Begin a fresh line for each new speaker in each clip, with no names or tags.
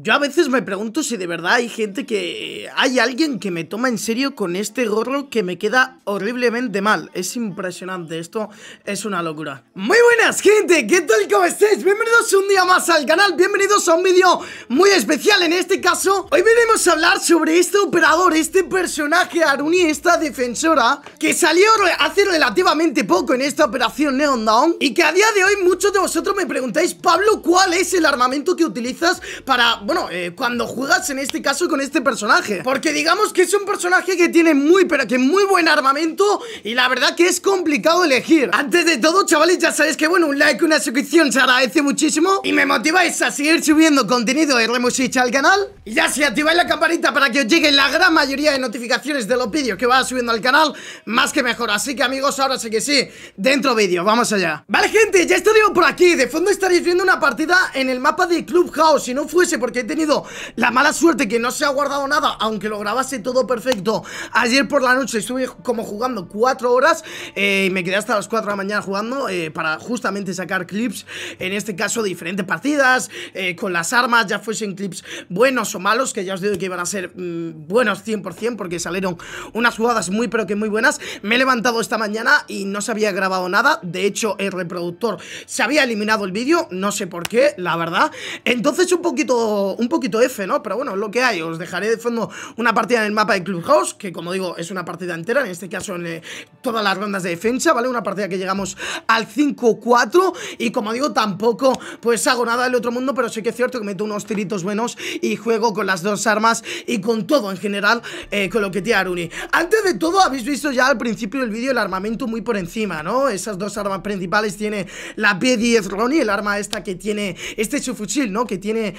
Yo a veces me pregunto si de verdad hay gente que... Hay alguien que me toma en serio con este gorro que me queda horriblemente mal. Es impresionante, esto es una locura. Muy buenas, gente, ¿qué tal? ¿Cómo estáis? Bienvenidos un día más al canal, bienvenidos a un vídeo muy especial en este caso. Hoy venimos a hablar sobre este operador, este personaje Aruni, esta defensora, que salió hace relativamente poco en esta operación Neon Dawn Y que a día de hoy muchos de vosotros me preguntáis, Pablo, ¿cuál es el armamento que utilizas para bueno, eh, cuando juegas en este caso con este personaje. Porque digamos que es un personaje que tiene muy, pero que muy buen armamento y la verdad que es complicado elegir. Antes de todo, chavales, ya sabéis que, bueno, un like, y una suscripción se agradece muchísimo y me motiváis a seguir subiendo contenido de Remusich al canal. Y ya si activáis la campanita para que os lleguen la gran mayoría de notificaciones de los vídeos que va subiendo al canal, más que mejor. Así que, amigos, ahora sí que sí, dentro vídeo, vamos allá. Vale, gente, ya estoy por aquí. De fondo estaréis viendo una partida en el mapa de Clubhouse. Si no fuese porque he tenido la mala suerte que no se ha guardado nada, aunque lo grabase todo perfecto. Ayer por la noche estuve como jugando 4 horas eh, y me quedé hasta las 4 de la mañana jugando eh, para justamente sacar clips, en este caso de diferentes partidas, eh, con las armas, ya fuesen clips buenos o malos, que ya os digo que iban a ser mm, buenos 100% porque salieron unas jugadas muy pero que muy buenas. Me he levantado esta mañana y no se había grabado nada, de hecho el reproductor se había eliminado el vídeo, no sé por qué, la verdad. Entonces un poquito un poquito F, ¿no? Pero bueno, lo que hay. Os dejaré de fondo una partida en el mapa de Clubhouse, que como digo, es una partida entera, en este caso en eh, todas las rondas de defensa, ¿vale? Una partida que llegamos al 5-4 y como digo, tampoco pues hago nada del otro mundo, pero sí que es cierto que meto unos tiritos buenos y juego con las dos armas y con todo en general eh, con lo que tiene Aruni. Antes de todo, habéis visto ya al principio del vídeo el armamento muy por encima, ¿no? Esas dos armas principales tiene la B10 Ronnie, el arma esta que tiene, este es ¿no? Que tiene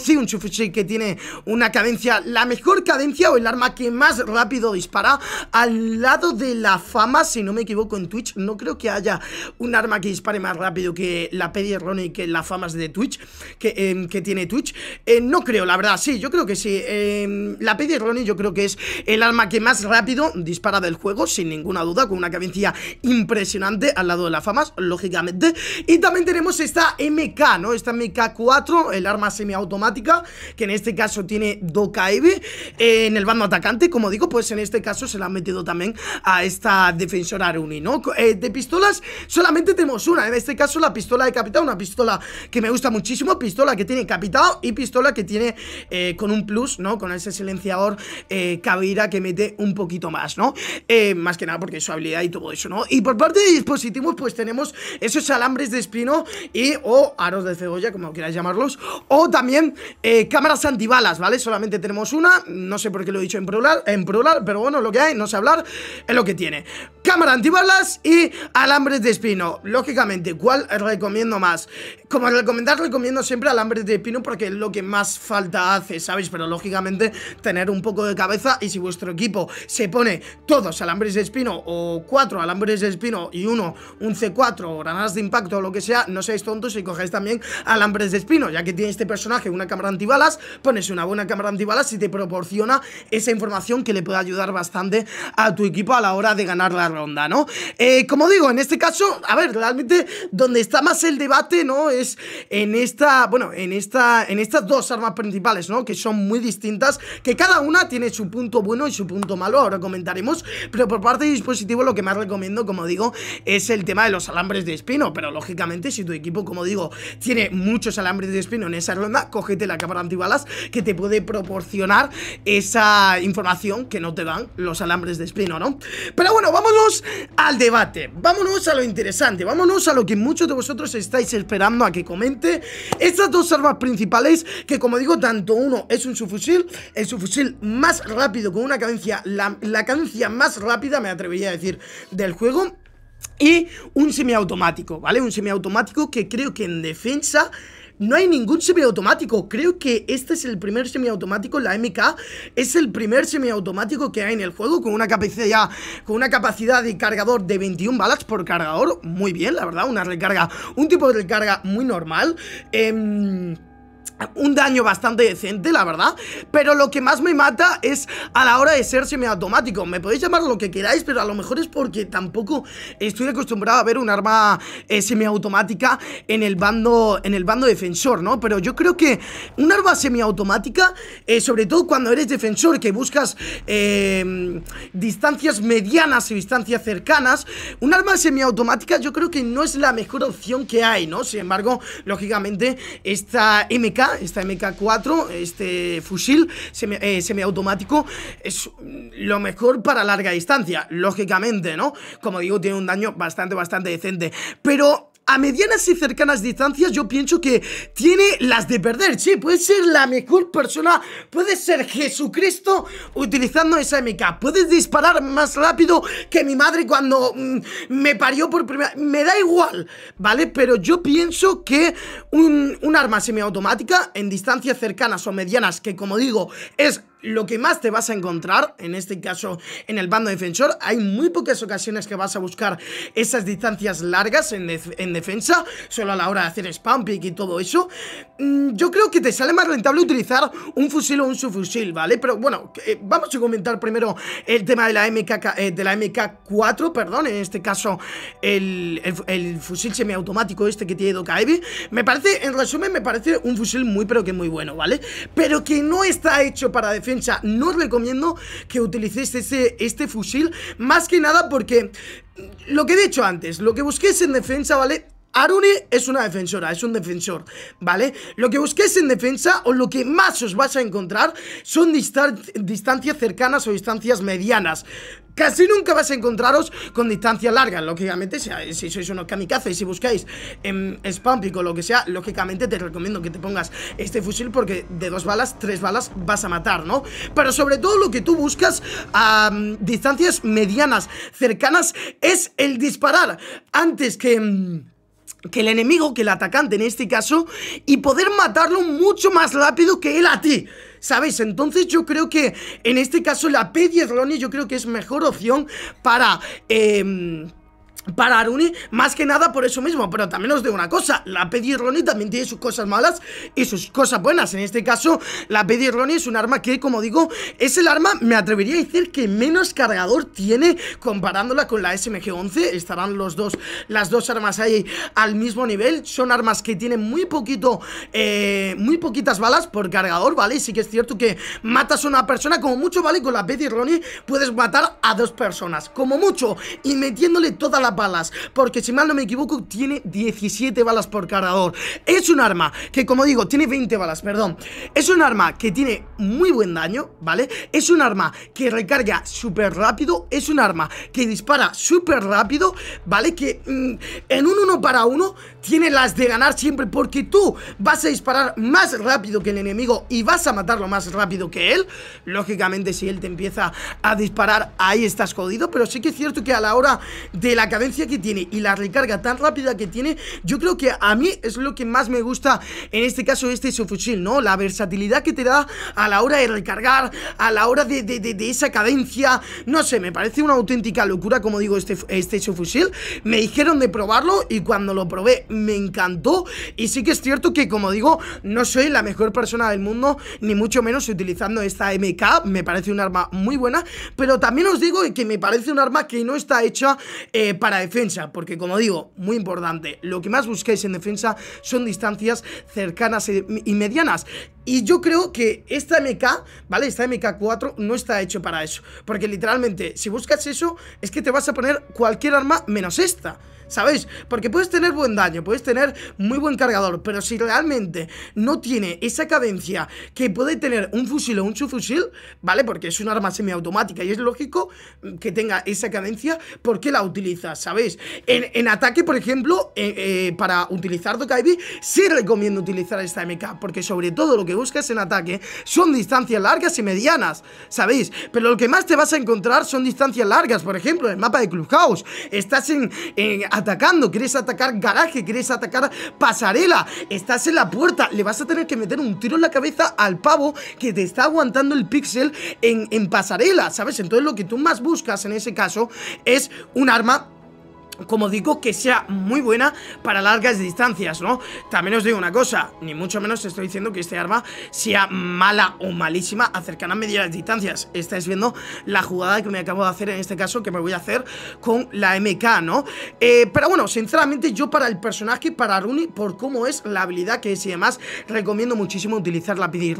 sí, un Chufuchi que tiene una cadencia, la mejor cadencia o el arma que más rápido dispara al lado de la fama, si no me equivoco en Twitch, no creo que haya un arma que dispare más rápido que la Pedi Ronnie que la famas de Twitch, que, em, que tiene Twitch, eh, no creo, la verdad, sí, yo creo que sí, em, la Pedi Ronnie yo creo que es el arma que más rápido dispara del juego, sin ninguna duda, con una cadencia impresionante al lado de la fama, lógicamente, y también tenemos esta MK, ¿no? Esta MK4, el arma semiautomática que en este caso tiene 2 eh, en el bando atacante, como digo, pues en este caso se la han metido también a esta defensora Aruni, ¿no? Eh, de pistolas solamente tenemos una, en este caso la pistola de capitán, una pistola que me gusta muchísimo, pistola que tiene capitado y pistola que tiene eh, con un plus, ¿no? Con ese silenciador Cabira que mete un poquito más, ¿no? más que nada porque su habilidad y todo eso, ¿no? Y por parte de dispositivos pues tenemos esos alambres de espino y o aros de cebolla, como quieras llamarlos, o también eh, cámaras antibalas, ¿vale? Solamente tenemos una, no sé por qué lo he dicho en plural, en plural pero bueno, lo que hay, no sé hablar, es lo que tiene cámara antibalas y alambres de espino. Lógicamente, ¿cuál recomiendo más? Como recomendad, recomiendo siempre alambres de espino porque es lo que más falta hace, ¿sabéis? Pero lógicamente, tener un poco de cabeza y si vuestro equipo se pone todos alambres de espino o cuatro alambres de espino y uno, un C4 o granadas de impacto o lo que sea, no seáis tontos y cogéis también alambres de espino, ya que tiene este personaje una cámara antibalas, pones una buena cámara antibalas y te proporciona esa información que le puede ayudar bastante a tu equipo a la hora de ganar la ronda, ¿no? Eh, como digo, en este caso, a ver, realmente donde está más el debate, ¿no? Es en esta, bueno, en esta, en estas dos armas principales, ¿no? Que son muy distintas, que cada una tiene su punto bueno y su punto malo, ahora comentaremos, pero por parte de dispositivo lo que más recomiendo, como digo, es el tema de los alambres de espino, pero lógicamente si tu equipo, como digo, tiene muchos alambres de espino en esa ronda, cógete la cámara antibalas que te puede proporcionar esa información que no te dan los alambres de espino, ¿no? Pero bueno, vamos al debate, vámonos a lo interesante, vámonos a lo que muchos de vosotros estáis esperando a que comente. Estas dos armas principales, que como digo, tanto uno es un subfusil, el subfusil más rápido, con una cadencia, la cadencia más rápida, me atrevería a decir, del juego. Y un semiautomático, ¿vale? Un semiautomático que creo que en defensa no hay ningún semiautomático. Creo que este es el primer semiautomático, la MK es el primer semiautomático que hay en el juego con una capacidad con una capacidad de cargador de 21 balas por cargador, muy bien, la verdad, una recarga, un tipo de recarga muy normal. Eh, un daño bastante decente, la verdad Pero lo que más me mata es a la hora de ser semiautomático Me podéis llamar lo que queráis, pero a lo mejor es porque tampoco estoy acostumbrado a ver un arma eh, semiautomática en el, bando, en el bando defensor, ¿no? Pero yo creo que un arma semiautomática, eh, sobre todo cuando eres defensor Que buscas eh, distancias medianas y distancias cercanas Un arma semiautomática yo creo que no es la mejor opción que hay, ¿no? Sin embargo, lógicamente, esta MK esta MK4, este fusil eh, semiautomático, es lo mejor para larga distancia, lógicamente, ¿no? Como digo, tiene un daño bastante, bastante decente, pero a medianas y cercanas distancias yo pienso que tiene las de perder. Sí, puede ser la mejor persona, puede ser Jesucristo utilizando esa MK. Puedes disparar más rápido que mi madre cuando mm, me parió por primera... Me da igual, ¿vale? Pero yo pienso que un arma semiautomática en distancias cercanas o medianas, que como digo, es lo que más te vas a encontrar, en este caso en el bando defensor, hay muy pocas ocasiones que vas a buscar esas distancias largas en, defensa, solo a la hora de hacer spam pick y todo eso. Mm, yo creo que te sale más rentable utilizar un fusil o un subfusil, ¿vale? Pero bueno, eh, vamos a comentar primero el tema de la, MK, eh, de la MK4, perdón, en este caso el, fusil semiautomático este que tiene Dokaevi. Me parece, en resumen, me parece un fusil muy pero que muy bueno, ¿vale? Pero que no está hecho para defensa no os recomiendo que utilicéis ese este fusil Más que nada porque mm, lo que he dicho antes, lo que busquéis en defensa, ¿vale? Arune es una defensora, es un defensor, ¿vale? Lo que busquéis en defensa o lo que más os vais a encontrar son distancias cercanas o distancias medianas. Casi nunca vas a encontraros con distancia larga. lógicamente, si, sois unos kamikazes y si buscáis en spam pico, lo que sea, lógicamente te recomiendo que te pongas este fusil porque de dos balas, tres balas vas a matar, ¿no? Pero sobre todo lo que tú buscas a distancias medianas, cercanas, es el disparar antes que... Mm, que el enemigo, que el atacante en este caso, y poder matarlo mucho más rápido que él a ti. sabes. Entonces yo creo que en este caso la P10 Ronnie yo creo que es mejor opción para... Eh, para Aruni, más que nada por eso mismo Pero también os digo una cosa, la Ronnie también tiene sus cosas malas y sus cosas buenas En este caso, la Ronnie es un arma que, como digo, es el arma, me atrevería a decir que menos cargador tiene Comparándola con la SMG-11, estarán los dos, las dos armas ahí al mismo nivel Son armas que tienen muy poquito, eh, muy poquitas balas por cargador, ¿vale? Y sí que es cierto que matas a una persona como mucho, ¿vale? Con la Ronnie puedes matar a dos personas, como mucho Y metiéndole toda la balas Porque si mal no me equivoco tiene 17 balas por cargador Es un arma que como digo tiene 20 balas, perdón Es un arma que tiene muy buen daño, ¿vale? Es un arma que recarga súper rápido Es un arma que dispara súper rápido, ¿vale? Que mm, en un uno para uno, tiene las de ganar siempre Porque tú vas a disparar más rápido que el enemigo Y vas a matarlo más rápido que él Lógicamente si él te empieza a disparar ahí estás jodido Pero sí que es cierto que a la hora de la que tiene y la recarga tan rápida que tiene, yo creo que a mí es lo que más me gusta en este caso este Su fusil, ¿no? La versatilidad que te da a la hora de recargar, a la hora de, esa cadencia, no sé, me parece una auténtica locura, como digo, este, este fusil, Me dijeron de probarlo y cuando lo probé me encantó y sí que es cierto que, como digo, no soy la mejor persona del mundo, ni mucho menos utilizando esta MK, me parece un arma muy buena, pero también os digo que me parece un arma que no está hecha eh, para para defensa, porque como digo, muy importante, lo que más busquéis en defensa son distancias cercanas y medianas y yo creo que esta MK, ¿vale? Esta MK4 no está hecho para eso. Porque literalmente, si buscas eso, es que te vas a poner cualquier arma menos esta. ¿Sabéis? Porque puedes tener buen daño, puedes tener muy buen cargador, pero si realmente no tiene esa cadencia que puede tener un fusil o un subfusil, ¿vale? Porque es un arma semiautomática y es lógico que tenga esa cadencia porque la utilizas, ¿sabéis? En, ataque, por ejemplo, eh, eh, para utilizar Dokaibi, sí recomiendo utilizar esta MK, porque sobre todo lo que Buscas en ataque son distancias largas y medianas, ¿sabéis? Pero lo que más te vas a encontrar son distancias largas, por ejemplo, el mapa de Clubhouse, estás en, atacando, quieres atacar garaje, quieres atacar pasarela, estás en la puerta, le vas a tener que meter un tiro en la cabeza al pavo que te está aguantando el pixel en, en pasarela, ¿sabes? Entonces lo que tú más buscas en ese caso es un arma como digo, que sea muy buena para largas distancias, ¿no? También os digo una cosa, ni mucho menos estoy diciendo que este arma sea mala o malísima a a medias distancias. Estáis viendo la jugada que me acabo de hacer en este caso, que me voy a hacer con la MK, ¿no? Eh, pero bueno, sinceramente yo para el personaje, para Rooney, por cómo es la habilidad que es y demás, recomiendo muchísimo utilizar la PD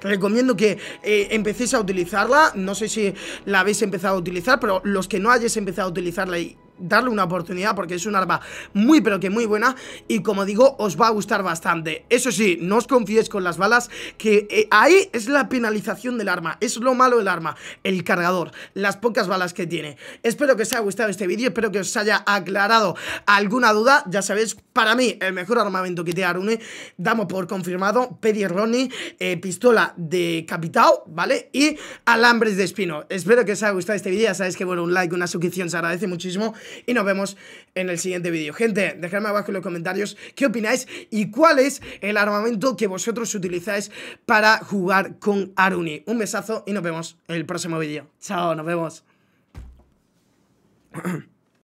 Recomiendo que eh, empecéis a utilizarla. No sé si la habéis empezado a utilizar, pero los que no hayáis empezado a utilizarla y darle una oportunidad porque es un arma muy pero que muy buena y como digo os va a gustar bastante eso sí, no os confíes con las balas que eh, ahí es la penalización del arma es lo malo del arma, el cargador las pocas balas que tiene espero que os haya gustado este vídeo, espero que os haya aclarado alguna duda, ya sabéis para mí el mejor armamento que tiene Arune damos por confirmado, Pedir Ronnie eh, pistola de capitao ¿vale? y alambres de espino espero que os haya gustado este vídeo, ya sabéis que bueno, un like, una suscripción se agradece muchísimo y nos vemos en el siguiente vídeo. Gente, dejadme abajo en los comentarios qué opináis y cuál es el armamento que vosotros utilizáis para jugar con Aruni. Un besazo y nos vemos en el próximo vídeo. Chao, nos vemos.